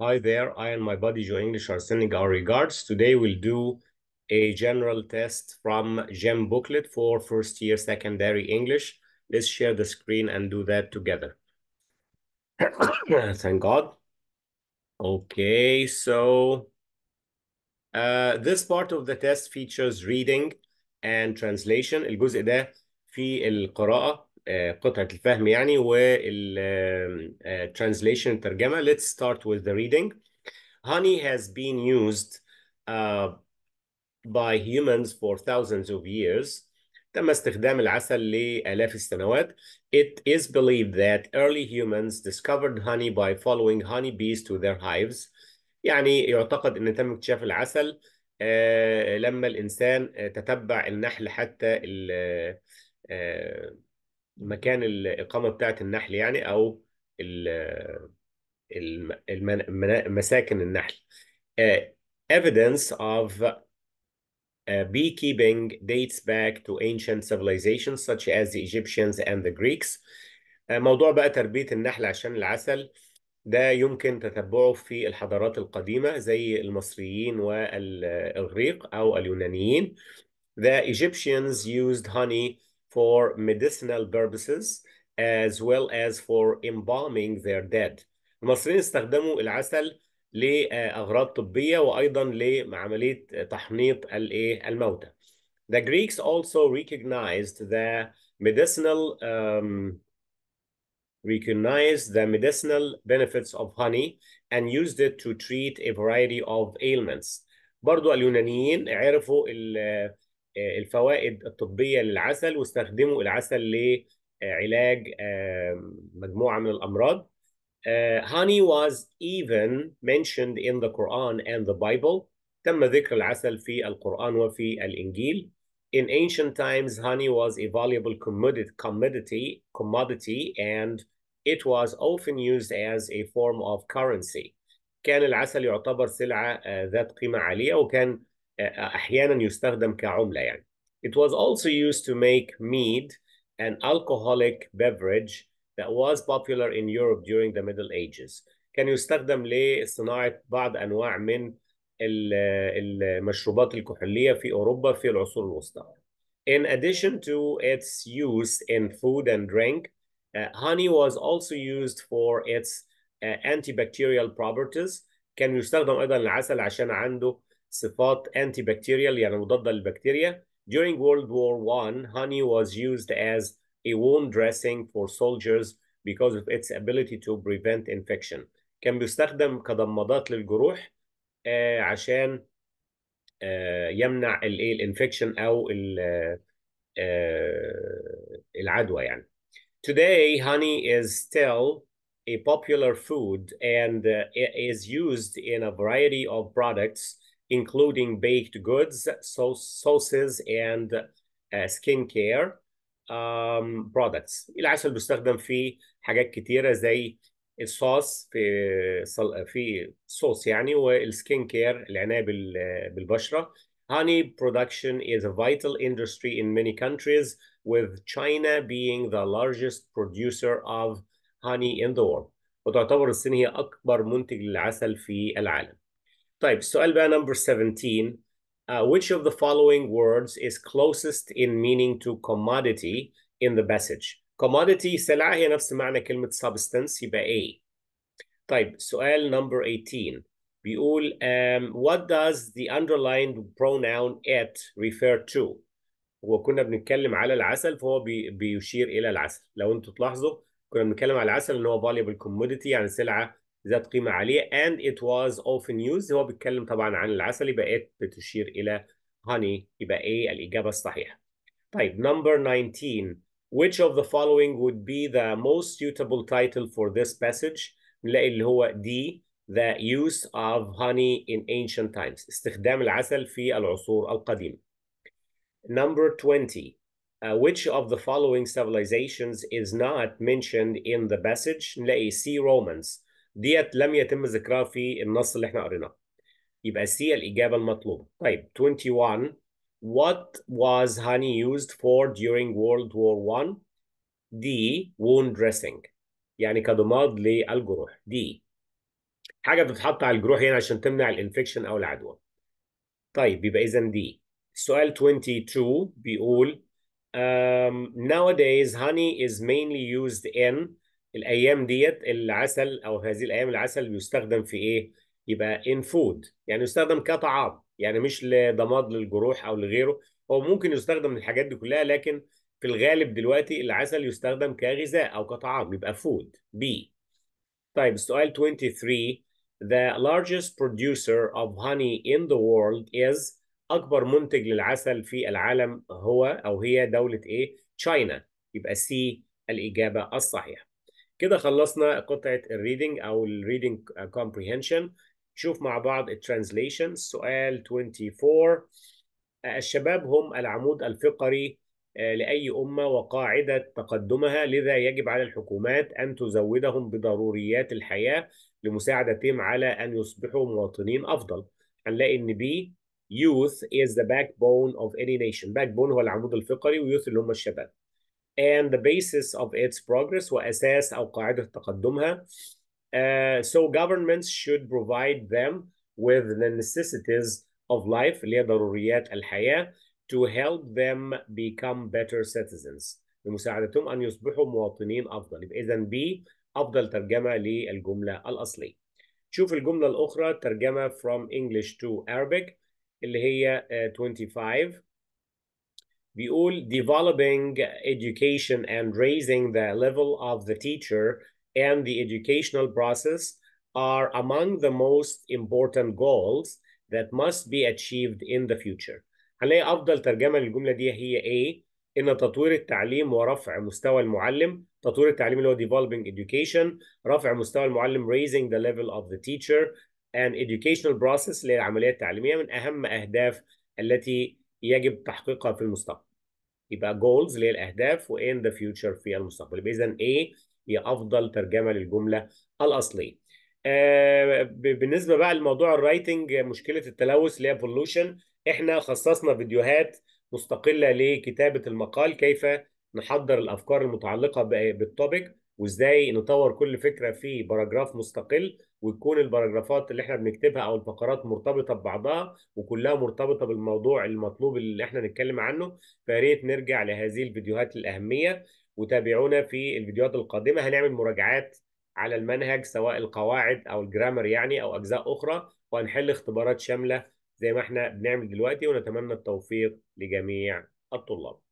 Hi there, I and my buddy Joe English are sending our regards. Today we'll do a general test from GEM booklet for first year secondary English. Let's share the screen and do that together. Thank God. Okay, so uh, this part of the test features reading and translation. الجزء ده في القراءة قطعة الفهم يعني وال translation ترجمة let's start with the reading honey has been used uh, by humans for thousands of years تم استخدام العسل لآلاف السنوات It is believed that early humans discovered honey by following honeybees to their hives يعني يعتقد أن تم اكتشاف العسل لما الإنسان تتبع النحل حتى مكان الإقامة بتاعة النحل يعني أو مساكن النحل آه، evidence of uh, beekeeping dates back to ancient civilizations such as the Egyptians and the Greeks. Uh, موضوع بقى تربية النحل عشان العسل ده يمكن تتبعه في الحضارات القديمة زي المصريين والإغريق أو اليونانيين. The Egyptians used honey for medicinal purposes as well as for embalming their dead. المصريين استخدموا العسل لأغراض طبية وأيضا لعملية تحنيط الموتى. The Greeks also recognized the medicinal um, recognized the medicinal benefits of honey and used it to treat a variety of ailments. برضو اليونانيين عرفوا الفوائد الطبيه للعسل واستخدموا العسل لعلاج مجموعه من الامراض. honey was even mentioned in the Quran and the Bible. تم ذكر العسل في القرآن وفي الإنجيل. In ancient times, honey was a valuable commodity, commodity and it was often used as a form of currency. كان العسل يعتبر سلعة ذات قيمة عالية وكان أحيانا يستخدم كعملة يعني. It was also used to make mead, an alcoholic beverage that was popular in Europe during the Middle Ages. كان يستخدم لصناعة بعض أنواع من المشروبات الكحولية في أوروبا في العصور الوسطى. In addition to its use in food and drink, uh, honey was also used for its uh, antibacterial properties. كان يستخدم أيضا العسل عشان عنده صفات antibacterial يعني مضادة للبكتيريا. During World War I, honey was used as a wound dressing for soldiers because of its ability to prevent infection. كان بيستخدم كضمادات للجروح آه عشان آه يمنع الايه الانفكشن او ال آه العدوى يعني. Today honey is still a popular food and uh, is used in a variety of products including baked goods, sauces, and uh, skincare um, products. برودكتس العسل بيستخدم في حاجات زي الصوص في صل... في صوص يعني والسكين كير honey production is a vital industry in many countries with China being the largest producer of honey in the world وتعتبر الصين هي اكبر منتج للعسل في العالم طيب السؤال بقى number 17 uh, which of the following words is closest in meaning to commodity in the passage commodity سلعة هي نفس معنى كلمة substance يبقى A طيب سؤال number 18 بيقول um, what does the underlined pronoun it refer to وكنا بنتكلم على العسل فهو بي, بيشير إلى العسل لو انتوا تلاحظوا كنا بنتكلم على العسل ان هو valuable commodity يعني سلعة ذات قيمة عالية and it was often used هو بيتكلم طبعا عن العسل يبقى it بتشير إلى honey يبقى A الإجابة الصحيحة طيب number 19 which of the following would be the most suitable title for this passage نلاقي اللي هو D the use of honey in ancient times استخدام العسل في العصور القديمة number 20 Uh, which of the following civilizations is not mentioned in the passage? نلاقي C Romans ديت لم يتم ذكرها في النص اللي احنا قريناه يبقى سي الإجابة المطلوبة طيب 21 What was honey used for during World War 1 دي Wound dressing يعني كضماد للجروح دي حاجة بتتحط على الجروح هنا يعني عشان تمنع الانفكشن أو العدوى طيب يبقى إذا دي السؤال 22 بيقول um, Nowadays honey is mainly used in الايام ديت العسل او هذه الايام العسل بيستخدم في ايه يبقى ان فود يعني يستخدم كطعام يعني مش لضماد للجروح او لغيره هو ممكن يستخدم الحاجات دي كلها لكن في الغالب دلوقتي العسل يستخدم كغذاء او كطعام يبقى فود بي طيب السؤال 23 The largest producer of honey in the world is أكبر منتج للعسل في العالم هو أو هي دولة إيه؟ تشاينا يبقى سي الإجابة الصحيحة. كده خلصنا قطعة الريدنج أو الريدنج كومبريهنشن شوف مع بعض الترانزليشن سؤال 24 الشباب هم العمود الفقري آه، لأي أمة وقاعدة تقدمها لذا يجب على الحكومات أن تزودهم بضروريات الحياة لمساعدتهم على أن يصبحوا مواطنين أفضل هنلاقي إن بي youth is the backbone of any nation backbone هو العمود الفقري ويوث اللي هم الشباب and the basis of its progress وأساس أو قاعدة تقدمها. Uh, so governments should provide them with the necessities of life اللي هي ضروريات الحياة to help them become better citizens لمساعدتهم أن يصبحوا مواطنين أفضل يبقى إذا بي أفضل ترجمة للجملة الأصلية شوف الجملة الأخرى ترجمة from English to Arabic اللي هي uh, 25 we all developing education and raising the level of the teacher and the educational process are among the most important goals that must be achieved in the future. هنلاقي أفضل ترجمة للجملة دي هي إيه؟ إن تطوير التعليم ورفع مستوى المعلم، تطوير التعليم اللي هو developing education، رفع مستوى المعلم raising the level of the teacher and educational process اللي هي العملية التعليمية من أهم أهداف التي يجب تحقيقها في المستقبل يبقى goals اللي هي الاهداف و in the future في المستقبل يبقى اذا A هي افضل ترجمه للجمله الاصليه آه بالنسبه بقى لموضوع الرايتنج مشكله التلوث اللي هي pollution احنا خصصنا فيديوهات مستقله لكتابه المقال كيف نحضر الافكار المتعلقه بالتوبيك وازاي نطور كل فكره في باراجراف مستقل وتكون الباراجرافات اللي احنا بنكتبها او الفقرات مرتبطه ببعضها وكلها مرتبطه بالموضوع المطلوب اللي احنا نتكلم عنه فياريت نرجع لهذه الفيديوهات الاهميه وتابعونا في الفيديوهات القادمه هنعمل مراجعات على المنهج سواء القواعد او الجرامر يعني او اجزاء اخرى وهنحل اختبارات شامله زي ما احنا بنعمل دلوقتي ونتمنى التوفيق لجميع الطلاب